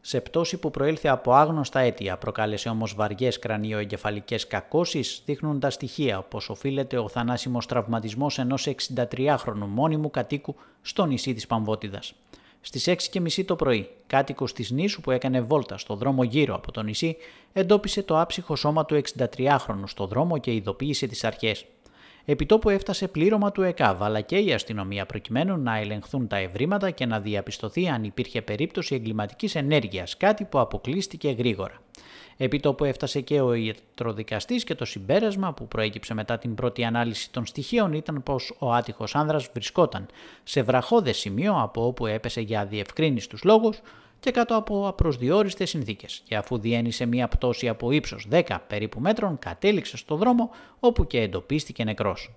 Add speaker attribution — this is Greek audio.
Speaker 1: σε πτώση που προήλθε από άγνωστα αίτια, προκάλεσε όμως βαριές κρανιοεγκεφαλικές κακώσεις, τα στοιχεία πω οφείλεται ο θανάσιμος τραυματισμός ενός 63χρονου μόνιμου κατοίκου στο νησί της Παμβότιδα. Στι 6.30 το πρωί, κάτοικος της νήσου που έκανε βόλτα στο δρόμο γύρω από το νησί, εντόπισε το άψυχο σώμα του 63χρονου στο δρόμο και ειδοποίησε τις αρχές επιτόπου έφτασε πλήρωμα του ΕΚΑΒ αλλά και η αστυνομία προκειμένου να ελεγχθούν τα ευρήματα και να διαπιστωθεί αν υπήρχε περίπτωση εγκληματικής ενέργειας, κάτι που αποκλείστηκε γρήγορα επί το που έφτασε και ο ιατροδικαστής και το συμπέρασμα που προέκυψε μετά την πρώτη ανάλυση των στοιχείων ήταν πως ο άτυχος άνδρας βρισκόταν σε βραχώδες σημείο από όπου έπεσε για τους λόγους και κάτω από απροσδιορίστες συνθήκες. Και αφού διένυσε μία πτώση από ύψος 10 περίπου μέτρων, κατέληξε στο δρόμο όπου και εντοπίστηκε νεκρός.